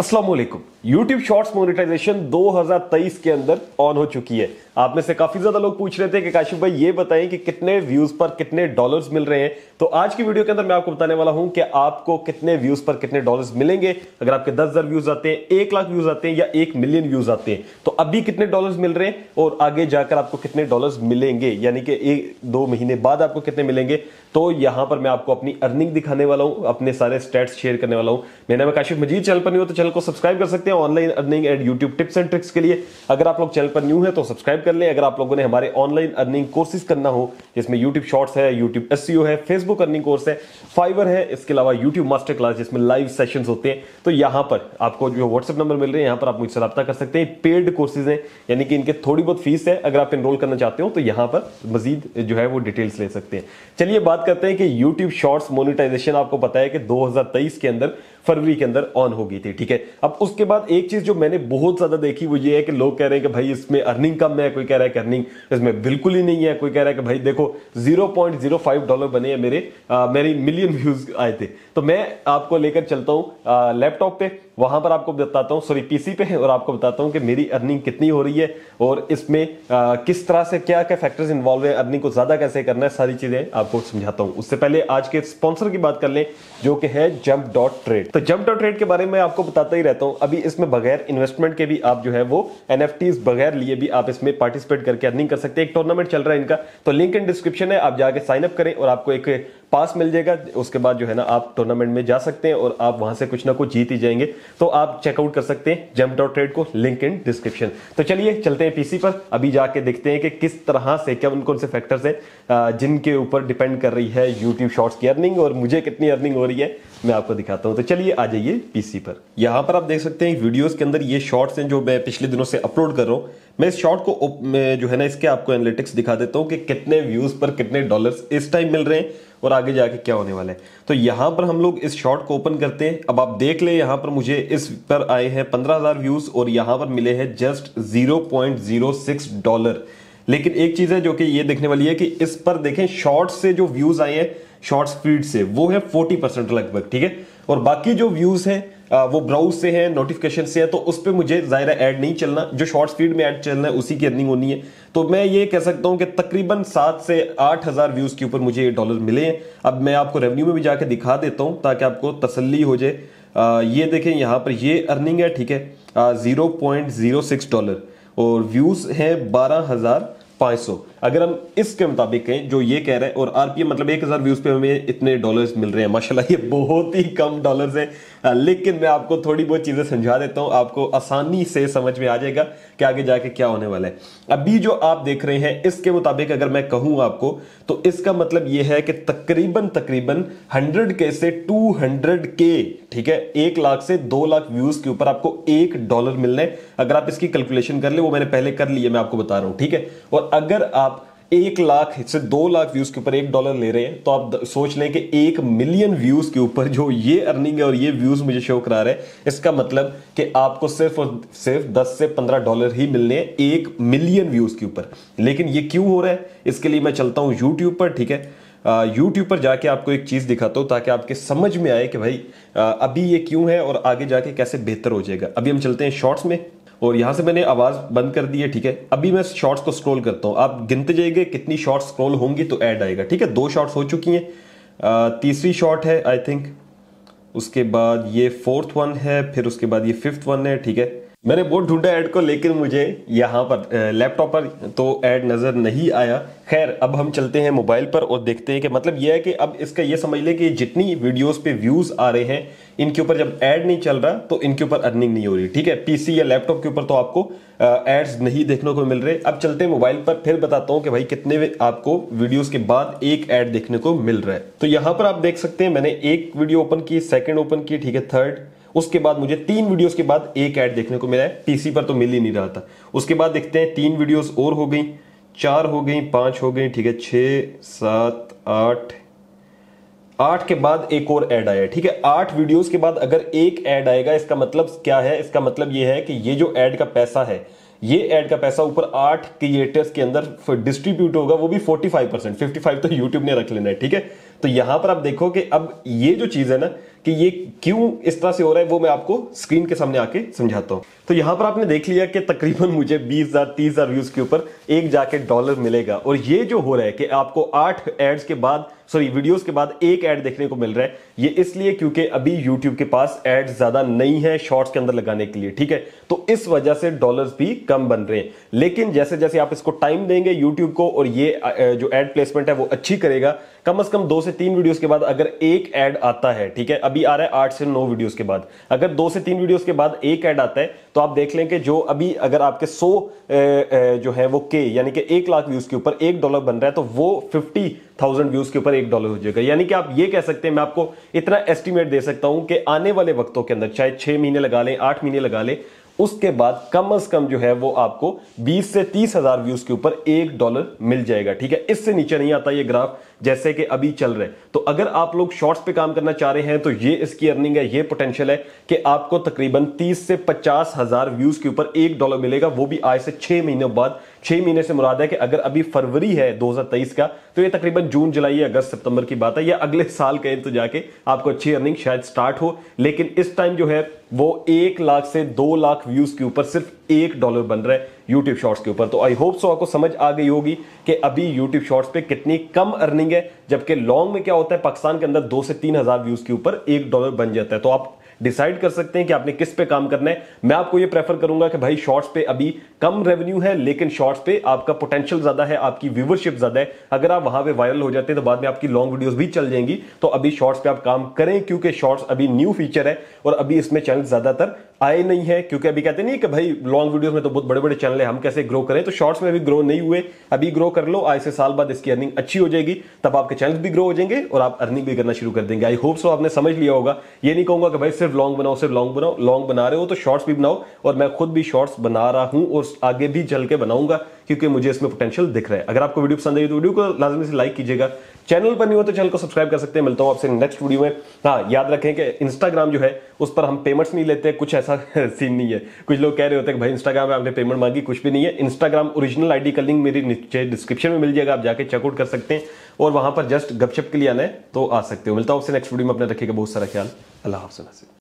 Aslam YouTube shorts monetization 2023 के अंदर on हो चुकी है आप में से काफी ज्यादा लोग पूछ रहे थे कि काशिफ भाई ये बताएं कि कितने व्यूज पर कितने डॉलर्स मिल रहे हैं तो आज की वीडियो के अंदर मैं आपको बताने वाला हूं कि आपको कितने व्यूज पर कितने डॉलर्स मिलेंगे अगर आपके दस हजार व्यूज आते हैं एक लाख व्यूज आते हैं या एक मिलियन व्यूज आते हैं तो अभी कितने डॉलर्स मिल रहे हैं और आगे जाकर आपको कितने डॉलर्स मिलेंगे यानी कि एक दो महीने बाद आपको कितने मिलेंगे तो यहां पर मैं आपको अपनी अर्निंग दिखाने वाला हूं अपने सारे स्टेट्स शेयर करने वाला हूं मेरा नाम काशिफ मजीद चैनल पर नहीं हो तो चैनल को सब्सक्राइब कर सकते हैं online earning and YouTube tips and tricks के लिए अगर आप लोग चैनल पर न्यू है तो सब्सक्राइब कर लें अगर आप लोगों ने हमारे ऑनलाइन अर्निंग कोर्सेज करना हो जिसमें यूट्यूब शॉर्ट्स है यूट्यूब एस e है फेसबुक अर्निंग कोर्स है फाइवर है इसके अलावा यूट्यूब मास्टर क्लास जिसमें लाइव सेशन होते हैं तो यहाँ पर आपको जो व्हाट्सएप नंबर मिल रहे हैं यहाँ पर आप मुझसे रब्ता कर सकते हैं पेड कोर्सेज हैं यानी कि इनके थोड़ी बहुत फीस है अगर आप इनरोल करना चाहते हो तो यहाँ पर मजीद जो है वो डिटेल्स ले सकते हैं चलिए बात करते हैं कि यूट्यूब शॉर्ट्स मोनिटाइजेशन आपको पता है कि दो के अंदर फरवरी के अंदर ऑन हो गई थी ठीक है अब उसके बाद एक चीज जो मैंने बहुत ज्यादा देखी वो ये है कि लोग कह रहे हैं कि भाई इसमें अर्निंग कम है है कोई कह रहा है कि अर्निंग इसमें बिल्कुल ही नहीं है कोई कह रहा है कि भाई देखो 0.05 डॉलर बने हैं मेरे आ, मेरी मिलियन व्यूज आए थे तो मैं आपको लेकर चलता हूँ लैपटॉप पे वहां पर आपको बताता हूँ सॉरी पीसी पे है और आपको बताता हूँ कि मेरी अर्निंग कितनी हो रही है और इसमें आ, किस तरह से क्या क्या फैक्टर्स इन्वॉल्व है अर्निंग को ज्यादा कैसे करना है सारी चीजें आपको समझाता हूँ उससे पहले आज के स्पॉन्सर की बात कर लें जो कि है जम्प डॉट ट्रेड तो जम्प डॉट ट्रेड के बारे में आपको बताता ही रहता हूँ अभी इसमें बगैर इन्वेस्टमेंट के भी आप जो है वो एन बगैर लिए भी आप इसमें पार्टिसिपेट करके अर्निंग कर सकते हैं एक टूर्नामेंट चल रहा है इनका तो लिंक इन डिस्क्रिप्शन है आप जाकर साइनअप करें और आपको एक पास मिल जाएगा उसके बाद जो है ना आप टूर्नामेंट में जा सकते हैं और आप वहां से कुछ ना कुछ जीत ही जाएंगे तो आप चेकआउट कर सकते हैं जम डॉट ट्रेड को लिंक इन डिस्क्रिप्शन तो चलिए चलते हैं पीसी पर अभी जाके देखते हैं कि किस तरह से क्या उन कौन से फैक्टर्स हैं जिनके ऊपर डिपेंड कर रही है यूट्यूब शॉर्ट्स की अर्निंग और मुझे कितनी अर्निंग हो रही है मैं आपको दिखाता हूँ तो चलिए आ जाइए पीसी पर यहाँ पर आप देख सकते हैं वीडियोस के अंदर ये शॉर्ट्स हैं जो मैं पिछले दिनों से अपलोड कर रहा हूँ मैं इस शॉर्ट को जो है ना इसके आपको एनालिटिक्स दिखा देता हूँ कि कितने व्यूज पर कितने डॉलर्स इस टाइम मिल रहे हैं और आगे जाके क्या होने वाला है तो यहां पर हम लोग इस शॉर्ट को ओपन करते हैं अब आप देख ले यहां पर मुझे इस पर आए हैं पंद्रह हजार व्यूज और यहां पर मिले हैं just zero point zero six dollar लेकिन एक चीज है जो कि ये देखने वाली है कि इस पर देखें शॉर्ट्स से जो व्यूज आए हैं शॉर्ट स्पीड से वो है फोर्टी परसेंट लगभग ठीक है और बाकी जो व्यूज हैं वो ब्राउज से है नोटिफिकेशन से है तो उस पर मुझे ज़ाहिर ऐड नहीं चलना जो शॉर्ट स्पीड में ऐड चलना है उसी की अर्निंग होनी है तो मैं ये कह सकता हूँ कि तकरीबन सात से आठ हज़ार व्यूज़ के ऊपर मुझे ये डॉलर मिले हैं अब मैं आपको रेवन्यू में भी जाके दिखा देता हूँ ताकि आपको तसली हो जाए ये देखें यहाँ पर ये अर्निंग है ठीक है zero point zero six dollar और व्यूज़ हैं बारह हज़ार पाँच सौ अगर हम इसके मुताबिक कहें जो ये कह रहे हैं और आरपीएम मतलब एक हज़ार व्यूज़ पे हमें इतने डॉलर्स मिल रहे हैं माशाल्लाह ये बहुत ही कम डॉलर्स हैं लेकिन मैं आपको थोड़ी बहुत चीज़ें समझा देता हूँ आपको आसानी से समझ में आ जाएगा कि आगे जाके क्या होने वाला है अभी जो आप देख रहे हैं इसके मुताबिक अगर मैं कहूँ आपको तो इसका मतलब ये है कि तकरीबन तकरीबन हंड्रेड के से टू हंड्रेड के ठीक है एक लाख से दो लाख व्यूज़ के ऊपर आपको एक डॉलर मिलना है अगर आप इसकी कैलकुलेशन कर ले वो मैंने पहले कर लिया मैं आपको बता रहा हूं ठीक है और अगर आप एक लाख से दो लाख व्यूज के ऊपर एक डॉलर ले रहे हैं तो आप सोच लें कि एक मिलियन व्यूज के ऊपर जो ये अर्निंग है और ये व्यूज मुझे शो करा रहे हैं इसका मतलब कि आपको सिर्फ और सिर्फ दस से पंद्रह डॉलर ही मिलने हैं एक मिलियन व्यूज के ऊपर लेकिन ये क्यों हो रहा है इसके लिए मैं चलता हूँ यूट्यूब पर ठीक है यूट्यूब पर जाके आपको एक चीज़ दिखाता हूँ ताकि आपके समझ में आए कि भाई आ, अभी ये क्यों है और आगे जाके कैसे बेहतर हो जाएगा अभी हम चलते हैं शॉर्ट्स में और यहाँ से मैंने आवाज़ बंद कर दी है ठीक है अभी मैं शॉर्ट्स को स्क्रॉल करता हूँ आप गिनते जाएंगे कितनी शॉर्ट स्क्रॉल होंगी तो ऐड आएगा ठीक है दो शॉर्ट्स हो चुकी हैं तीसरी शॉर्ट है आई थिंक उसके बाद ये फोर्थ वन है फिर उसके बाद ये फिफ्थ वन है ठीक है मैंने बहुत ढूंढा ऐड को लेकिन मुझे यहाँ पर लैपटॉप पर तो ऐड नज़र नहीं आया खैर अब हम चलते हैं मोबाइल पर और देखते हैं कि मतलब यह है कि अब इसका यह समझ लें कि जितनी वीडियोस पे व्यूज़ आ रहे हैं इनके ऊपर जब एड नहीं चल रहा तो इनके ऊपर अर्निंग नहीं हो रही ठीक है पीसी या लैपटॉप के ऊपर तो आपको एड्स नहीं देखने को मिल रहे अब चलते हैं मोबाइल पर फिर बताता हूं कि भाई कितने आपको वीडियोस के बाद एक एड देखने को मिल रहा है तो यहां पर आप देख सकते हैं मैंने एक वीडियो ओपन की सेकेंड ओपन की ठीक है थर्ड उसके बाद मुझे तीन वीडियोस के बाद एक एड देखने को मिला है पीसी पर तो मिल ही नहीं रहा था उसके बाद देखते हैं तीन वीडियोस और हो गई चार हो गई पांच हो गई ठीक है छ सात आठ आठ के बाद एक और ऐड आया ठीक है आठ वीडियोस के बाद अगर एक ऐड आएगा इसका मतलब क्या है इसका मतलब ये है कि ये जो ऐड का पैसा है ये ऐड का पैसा ऊपर आठ क्रिएटर्स के अंदर डिस्ट्रीब्यूट होगा वो भी 45 परसेंट फिफ्टी तो यूट्यूब ने रख लेना है ठीक है तो यहां पर आप देखो कि अब ये जो चीज है ना कि ये क्यों इस तरह से हो रहा है वो मैं आपको स्क्रीन के सामने आके समझाता हूं तो यहां पर आपने देख लिया कि तकरीबन मुझे 20,000 30,000 व्यूज के ऊपर एक जाके डॉलर मिलेगा और ये जो हो रहा है कि आपको आठ एड्स के बाद सॉरी वीडियोस के बाद एक ऐड देखने को मिल रहा है ये इसलिए क्योंकि अभी यूट्यूब के पास एड ज्यादा नहीं है शॉर्ट्स के अंदर लगाने के लिए ठीक है तो इस वजह से डॉलर्स भी कम बन रहे हैं लेकिन जैसे जैसे आप इसको टाइम देंगे यूट्यूब को और ये जो एड प्लेसमेंट है वो अच्छी करेगा कम से कम दो से तीन वीडियोस के बाद अगर एक ऐड आता है ठीक है अभी आ रहा है आठ से नौ वीडियोस के बाद अगर दो से तीन वीडियोस के बाद एक ऐड आता है तो आप देख लें कि जो अभी अगर आपके सौ जो है वो के यानी कि एक लाख व्यूज के ऊपर एक डॉलर बन रहा है तो वो फिफ्टी थाउजेंड व्यूज के ऊपर एक डॉलर हो जाएगा यानी कि आप ये कह सकते हैं मैं आपको इतना एस्टिमेट दे सकता हूं कि आने वाले वक्तों के अंदर चाहे छह महीने लगा लें आठ महीने लगा लें उसके बाद कम अज कम जो है वो आपको बीस से तीस हजार व्यूज के ऊपर एक डॉलर मिल जाएगा ठीक है इससे नीचे नहीं आता ये ग्राफ जैसे कि अभी चल रहे तो अगर आप लोग शॉर्ट्स पे काम करना चाह रहे हैं तो ये इसकी अर्निंग है ये पोटेंशियल है कि आपको तकरीबन 30 से पचास हजार व्यूज के ऊपर एक डॉलर मिलेगा वो भी आज से छह महीनों बाद छह महीने से मुराद है कि अगर अभी फरवरी है 2023 का तो ये तकरीबन जून जुलाई अगस्त सितंबर की बात है या अगले साल कहें तो जाके आपको अच्छी अर्निंग शायद स्टार्ट हो लेकिन इस टाइम जो है वो एक लाख से दो लाख व्यूज के ऊपर सिर्फ एक डॉलर बन रहा है यूट्यूब शॉर्ट्स के ऊपर तो आई होप सो आपको समझ आ गई होगी कि अभी यूट्यूब शॉर्ट्स पे कितनी कम अर्निंग है जबकि लॉन्ग में क्या होता है पाकिस्तान के अंदर दो से तीन हजार व्यूज के ऊपर एक डॉलर बन जाता है तो आप डिसाइड कर सकते हैं कि आपने किस पे काम करना है मैं आपको ये प्रेफर करूंगा कि भाई शॉर्ट्स पे अभी कम रेवेन्यू है लेकिन शॉर्ट्स पे आपका पोटेंशियल ज्यादा है आपकी व्यूवरशिप ज्यादा है अगर आप वहां पे वायरल हो जाते हैं तो बाद में आपकी लॉन्ग वीडियोस भी चल जाएंगी तो अभी शॉर्ट्स पे आप काम करें क्योंकि शॉर्ट्स अभी न्यू फीचर है और अभी इसमें चैनल ज्यादातर आए नहीं है क्योंकि अभी कहते नहीं कि भाई लॉन्ग वीडियोस में तो बहुत बड़े बड़े चैनल है हम कैसे ग्रो करें तो शॉर्ट्स में अभी ग्रो नहीं हुए अभी ग्रो कर लो आए से साल बाद इसकी अर्निंग अच्छी हो जाएगी तब आपके चैनल भी ग्रो हो जाएंगे और आप अर्निंग भी करना शुरू कर देंगे आई होप सो आपने समझ लिया होगा ये नहीं कहूंगा कि भाई सिर्फ लॉन्ग बनाओ सिर्फ लॉन्ग बनाओ लॉन्ग बना रहे हो तो शॉर्ट्स भी बनाओ और मैं खुद भी शॉर्ट्स बना रहा हूं और आगे भी चल के बनाऊंगा क्योंकि मुझे इसमें पोटेंशियल दिख रहा है अगर आपको वीडियो पसंद आई तो वीडियो को लाजमी से लाइक कीजिएगा चैनल पर नहीं हो तो चैनल को सब्सक्राइब कर सकते हैं मिलता हूँ आपसे नेक्स्ट वीडियो में हाँ याद रखें कि इंस्टाग्राम जो है उस पर हम पेमेंट्स नहीं लेते कुछ ऐसा सीन नहीं है कुछ लोग कह रहे होते हैं भाई इंस्टाग्राम में आपने पेमेंट मांगी कुछ भी नहीं है इंस्टाग्राम ओरिजिनल आईडी का लिंक मेरी नीचे डिस्क्रिप्शन में मिल जाएगा आप जाके चेकआउट कर सकते हैं और वहां पर जस्ट गपशप के लिए आना है तो आ सकते हो मिलता हूँ आपसे नेक्स्ट वीडियो में अपने रखिएगा बहुत सारा ख्याल अल्लाह हाफ